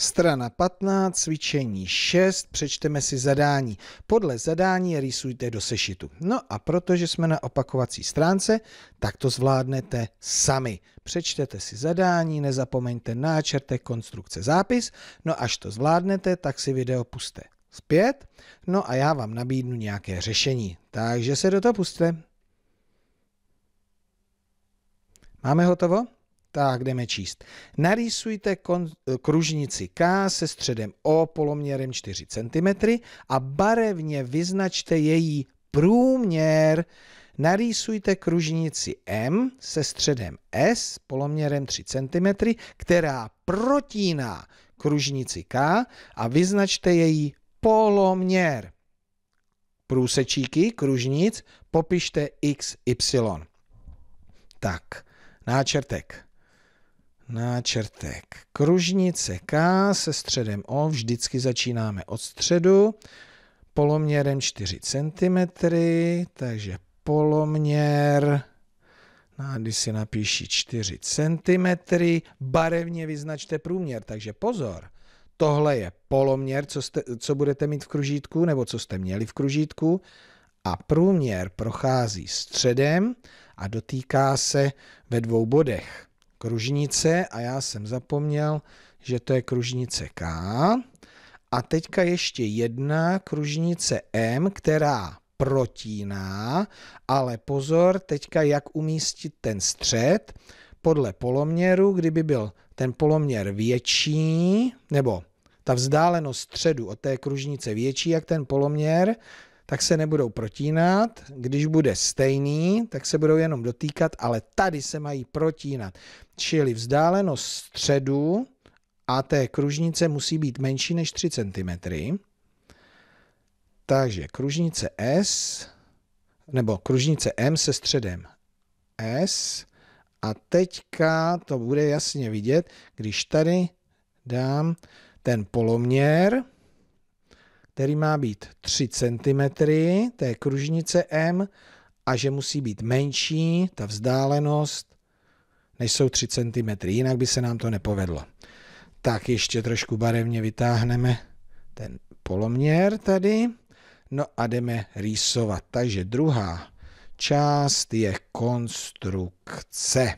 Strana 15, cvičení 6, přečteme si zadání. Podle zadání rýsujte do sešitu. No a protože jsme na opakovací stránce, tak to zvládnete sami. Přečtete si zadání, nezapomeňte náčrtek, konstrukce, zápis. No až to zvládnete, tak si video puste zpět. No a já vám nabídnu nějaké řešení. Takže se do toho puste. Máme hotovo? Tak jdeme číst. Narýsujte kon, kružnici K se středem O poloměrem 4 cm a barevně vyznačte její průměr. Narýsujte kružnici M se středem S poloměrem 3 cm, která protíná kružnici K a vyznačte její poloměr. Průsečíky kružnic popište x, y. Tak, náčrtek náčrtek. Kružnice K se středem O vždycky začínáme od středu, poloměrem 4 cm, takže poloměr, no když si napíši 4 cm, barevně vyznačte průměr, takže pozor, tohle je poloměr, co, jste, co budete mít v kružítku, nebo co jste měli v kružítku, a průměr prochází středem a dotýká se ve dvou bodech kružnice a já jsem zapomněl, že to je kružnice K. A teďka ještě jedna kružnice M, která protíná, ale pozor teďka, jak umístit ten střed podle poloměru, kdyby byl ten poloměr větší, nebo ta vzdálenost středu od té kružnice větší jak ten poloměr, tak se nebudou protínat, když bude stejný, tak se budou jenom dotýkat, ale tady se mají protínat. Čili vzdálenost středu a té kružnice musí být menší než 3 cm. Takže kružnice S, nebo kružnice M se středem S, a teďka to bude jasně vidět, když tady dám ten poloměr, který má být 3 cm, té kružnice M, a že musí být menší ta vzdálenost, než jsou 3 cm, jinak by se nám to nepovedlo. Tak ještě trošku barevně vytáhneme ten poloměr tady. No a jdeme rýsovat. Takže druhá část je konstrukce.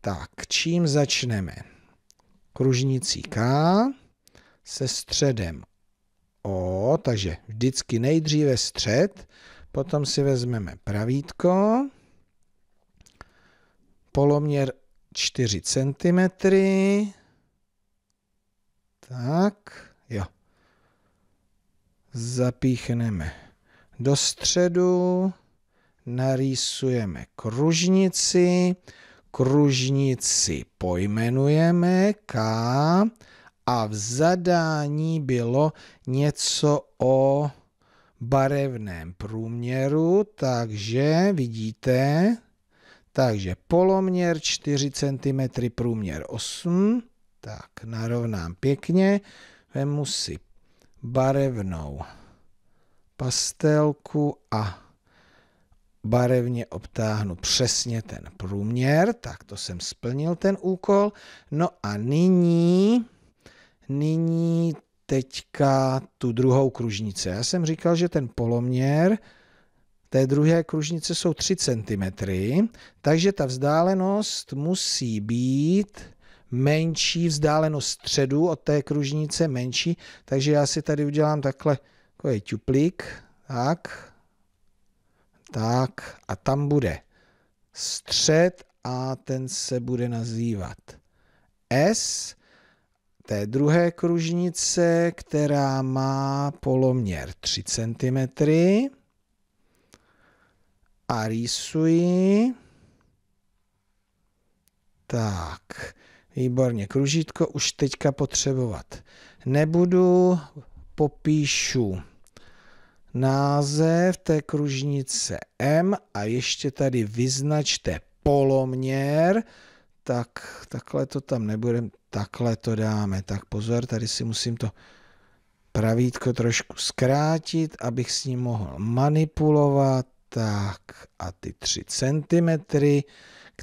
Tak, čím začneme? Kružnicí K se středem O, takže vždycky nejdříve střed, potom si vezmeme pravítko, poloměr 4 cm, tak, jo. Zapíchneme do středu, narýsujeme kružnici, kružnici pojmenujeme K, a v zadání bylo něco o barevném průměru, takže vidíte, takže poloměr 4 cm, průměr 8, tak narovnám pěkně, vemu si barevnou pastelku a barevně obtáhnu přesně ten průměr, tak to jsem splnil ten úkol. No a nyní nyní teďka tu druhou kružnici. Já jsem říkal, že ten poloměr té druhé kružnice jsou 3 cm, takže ta vzdálenost musí být menší, vzdálenost středu od té kružnice menší, takže já si tady udělám takhle takový tuplík, tak, tak a tam bude střed a ten se bude nazývat S té druhé kružnice, která má poloměr 3 cm a rýsuji. Tak, výborně, kružítko už teďka potřebovat nebudu, popíšu název té kružnice M a ještě tady vyznačte poloměr, tak takhle to tam nebudeme Takhle to dáme. Tak pozor, tady si musím to pravítko trošku zkrátit, abych s ním mohl manipulovat. Tak a ty 3 cm,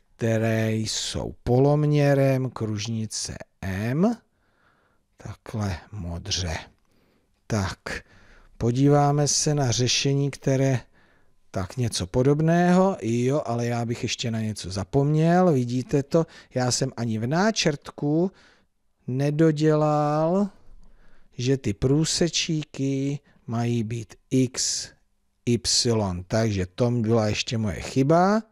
které jsou poloměrem kružnice M. Takhle modře. Tak, podíváme se na řešení, které tak něco podobného, jo, ale já bych ještě na něco zapomněl, vidíte to, já jsem ani v náčrtku nedodělal, že ty průsečíky mají být x, y, takže to byla ještě moje chyba,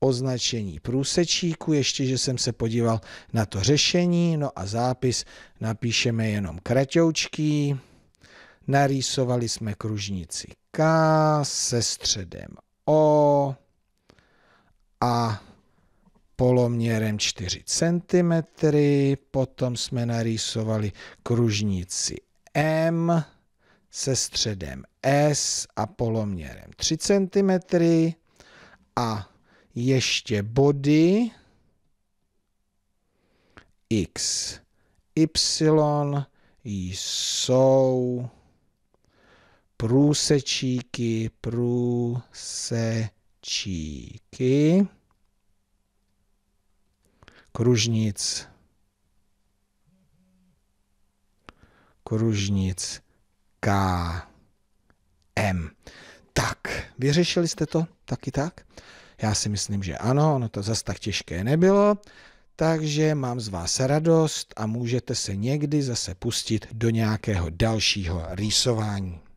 označení průsečíku, ještě, že jsem se podíval na to řešení, no a zápis napíšeme jenom kratoučký, narýsovali jsme kružnici K se středem O a poloměrem 4 cm, potom jsme narýsovali kružnici M se středem S a poloměrem 3 cm a ještě body X, Y jsou průsečíky, průsečíky, kružnic, kružnic M. Tak, vyřešili jste to taky tak? Já si myslím, že ano, ono to zas tak těžké nebylo, takže mám z vás radost a můžete se někdy zase pustit do nějakého dalšího rýsování.